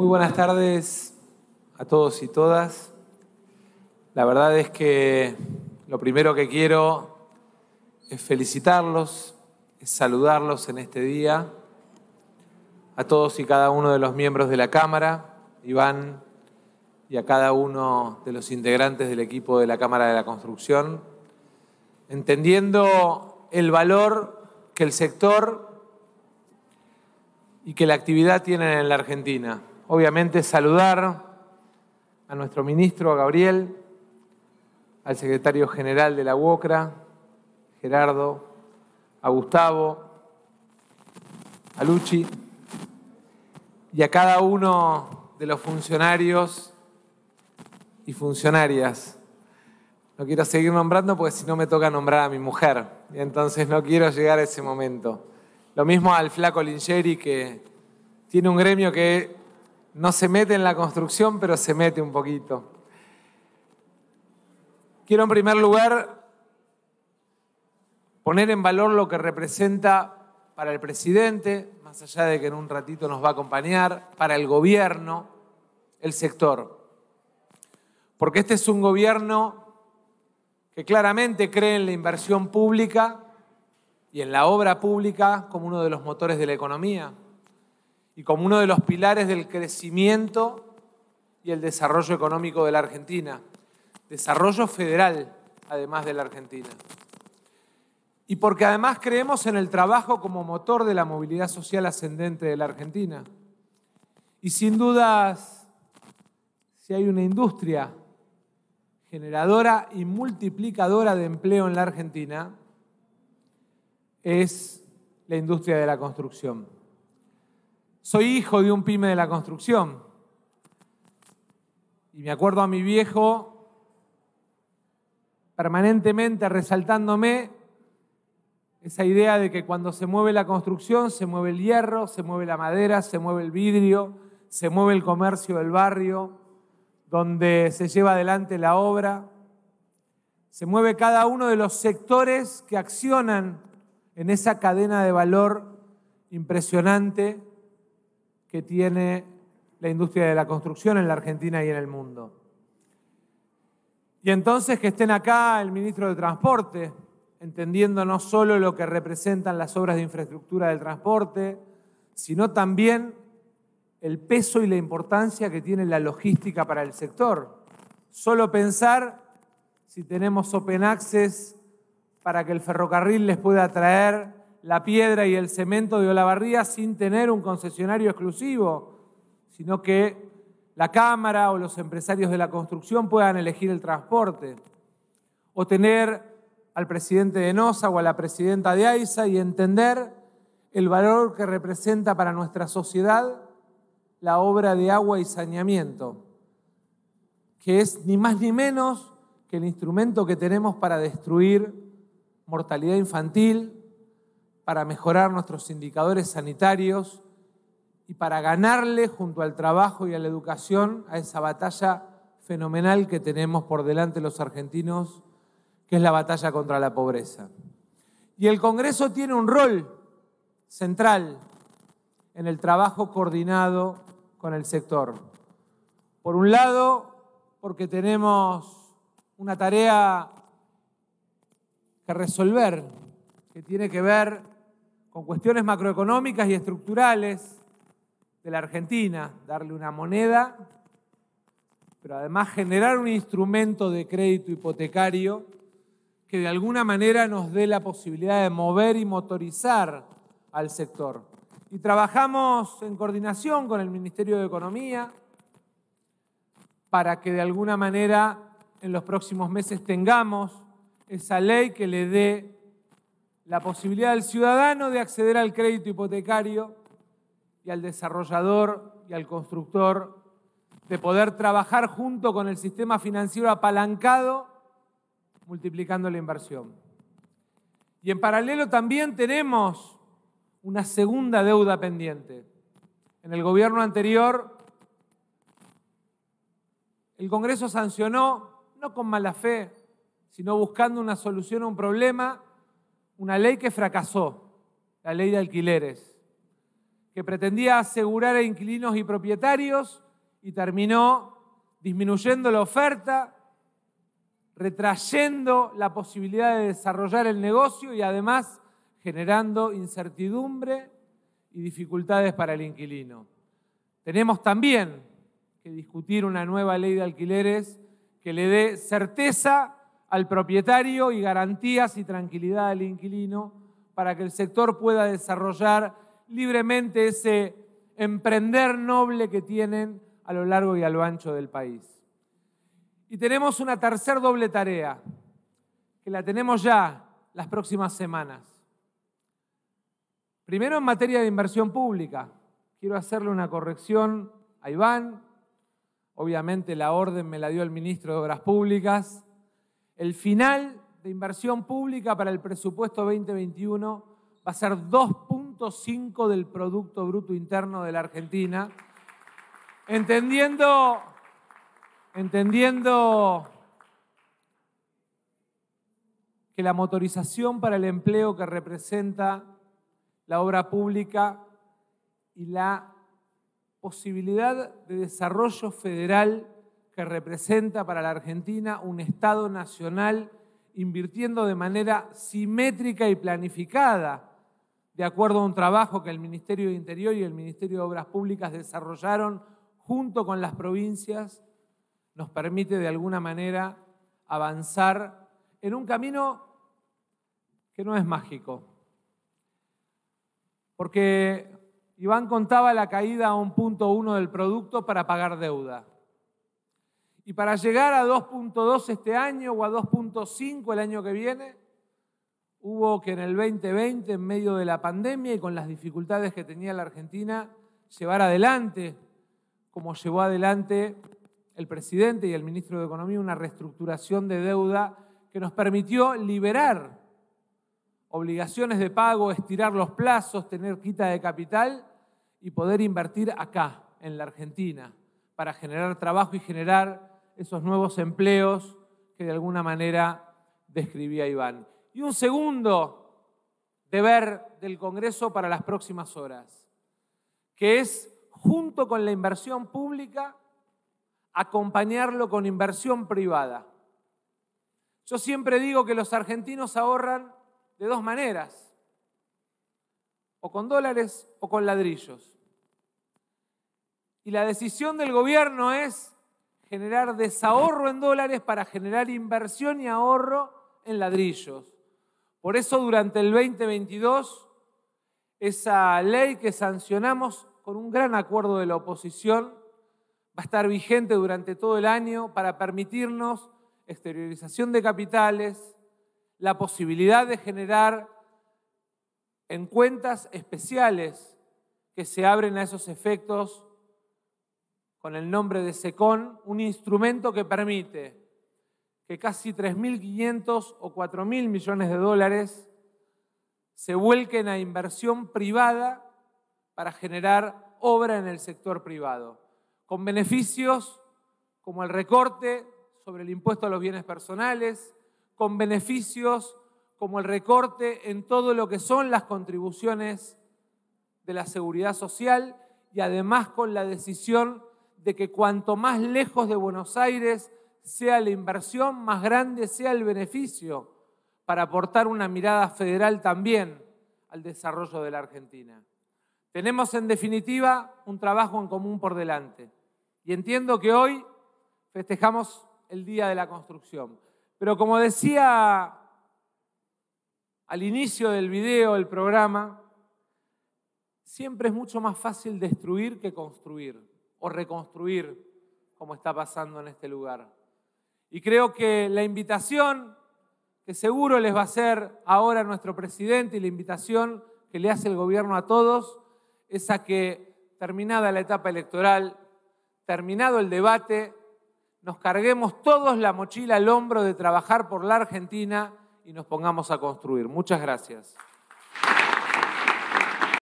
Muy buenas tardes a todos y todas. La verdad es que lo primero que quiero es felicitarlos, saludarlos en este día, a todos y cada uno de los miembros de la Cámara, Iván, y a cada uno de los integrantes del equipo de la Cámara de la Construcción, entendiendo el valor que el sector y que la actividad tienen en la Argentina obviamente saludar a nuestro ministro, a Gabriel, al secretario general de la UOCRA, Gerardo, a Gustavo, a Luchi y a cada uno de los funcionarios y funcionarias. No quiero seguir nombrando porque si no me toca nombrar a mi mujer, y entonces no quiero llegar a ese momento. Lo mismo al flaco Lingeri que tiene un gremio que no se mete en la construcción, pero se mete un poquito. Quiero en primer lugar poner en valor lo que representa para el presidente, más allá de que en un ratito nos va a acompañar, para el gobierno, el sector. Porque este es un gobierno que claramente cree en la inversión pública y en la obra pública como uno de los motores de la economía y como uno de los pilares del crecimiento y el desarrollo económico de la Argentina. Desarrollo federal, además de la Argentina. Y porque además creemos en el trabajo como motor de la movilidad social ascendente de la Argentina. Y sin dudas, si hay una industria generadora y multiplicadora de empleo en la Argentina, es la industria de la construcción. Soy hijo de un pyme de la construcción. Y me acuerdo a mi viejo permanentemente resaltándome esa idea de que cuando se mueve la construcción, se mueve el hierro, se mueve la madera, se mueve el vidrio, se mueve el comercio del barrio, donde se lleva adelante la obra, se mueve cada uno de los sectores que accionan en esa cadena de valor impresionante que tiene la industria de la construcción en la Argentina y en el mundo. Y entonces que estén acá el ministro de Transporte, entendiendo no solo lo que representan las obras de infraestructura del transporte, sino también el peso y la importancia que tiene la logística para el sector. Solo pensar si tenemos open access para que el ferrocarril les pueda traer la piedra y el cemento de Olavarría sin tener un concesionario exclusivo, sino que la Cámara o los empresarios de la construcción puedan elegir el transporte. O tener al presidente de NOSA o a la presidenta de AISA y entender el valor que representa para nuestra sociedad la obra de agua y saneamiento, que es ni más ni menos que el instrumento que tenemos para destruir mortalidad infantil, para mejorar nuestros indicadores sanitarios y para ganarle junto al trabajo y a la educación a esa batalla fenomenal que tenemos por delante los argentinos, que es la batalla contra la pobreza. Y el Congreso tiene un rol central en el trabajo coordinado con el sector. Por un lado, porque tenemos una tarea que resolver que tiene que ver con cuestiones macroeconómicas y estructurales de la Argentina, darle una moneda, pero además generar un instrumento de crédito hipotecario que de alguna manera nos dé la posibilidad de mover y motorizar al sector. Y trabajamos en coordinación con el Ministerio de Economía para que de alguna manera en los próximos meses tengamos esa ley que le dé la posibilidad del ciudadano de acceder al crédito hipotecario y al desarrollador y al constructor de poder trabajar junto con el sistema financiero apalancado, multiplicando la inversión. Y en paralelo también tenemos una segunda deuda pendiente. En el gobierno anterior, el Congreso sancionó, no con mala fe, sino buscando una solución a un problema, una ley que fracasó, la ley de alquileres, que pretendía asegurar a inquilinos y propietarios y terminó disminuyendo la oferta, retrayendo la posibilidad de desarrollar el negocio y además generando incertidumbre y dificultades para el inquilino. Tenemos también que discutir una nueva ley de alquileres que le dé certeza al propietario y garantías y tranquilidad al inquilino para que el sector pueda desarrollar libremente ese emprender noble que tienen a lo largo y a lo ancho del país. Y tenemos una tercer doble tarea, que la tenemos ya las próximas semanas. Primero en materia de inversión pública. Quiero hacerle una corrección a Iván. Obviamente la orden me la dio el ministro de Obras Públicas. El final de inversión pública para el presupuesto 2021 va a ser 2.5 del Producto Bruto Interno de la Argentina, entendiendo, entendiendo que la motorización para el empleo que representa la obra pública y la posibilidad de desarrollo federal que representa para la Argentina un Estado nacional invirtiendo de manera simétrica y planificada, de acuerdo a un trabajo que el Ministerio de Interior y el Ministerio de Obras Públicas desarrollaron junto con las provincias, nos permite de alguna manera avanzar en un camino que no es mágico. Porque Iván contaba la caída a un punto uno del producto para pagar deuda. Y para llegar a 2.2 este año o a 2.5 el año que viene, hubo que en el 2020, en medio de la pandemia y con las dificultades que tenía la Argentina, llevar adelante, como llevó adelante el presidente y el ministro de Economía, una reestructuración de deuda que nos permitió liberar obligaciones de pago, estirar los plazos, tener quita de capital y poder invertir acá, en la Argentina, para generar trabajo y generar esos nuevos empleos que de alguna manera describía Iván. Y un segundo deber del Congreso para las próximas horas, que es, junto con la inversión pública, acompañarlo con inversión privada. Yo siempre digo que los argentinos ahorran de dos maneras, o con dólares o con ladrillos. Y la decisión del gobierno es generar desahorro en dólares para generar inversión y ahorro en ladrillos. Por eso durante el 2022, esa ley que sancionamos con un gran acuerdo de la oposición va a estar vigente durante todo el año para permitirnos exteriorización de capitales, la posibilidad de generar en cuentas especiales que se abren a esos efectos con el nombre de SECON, un instrumento que permite que casi 3.500 o 4.000 millones de dólares se vuelquen a inversión privada para generar obra en el sector privado, con beneficios como el recorte sobre el impuesto a los bienes personales, con beneficios como el recorte en todo lo que son las contribuciones de la seguridad social y además con la decisión de que cuanto más lejos de Buenos Aires sea la inversión, más grande sea el beneficio para aportar una mirada federal también al desarrollo de la Argentina. Tenemos en definitiva un trabajo en común por delante y entiendo que hoy festejamos el Día de la Construcción. Pero como decía al inicio del video, el programa, siempre es mucho más fácil destruir que construir o reconstruir como está pasando en este lugar. Y creo que la invitación que seguro les va a hacer ahora nuestro presidente y la invitación que le hace el gobierno a todos es a que terminada la etapa electoral, terminado el debate, nos carguemos todos la mochila al hombro de trabajar por la Argentina y nos pongamos a construir. Muchas gracias.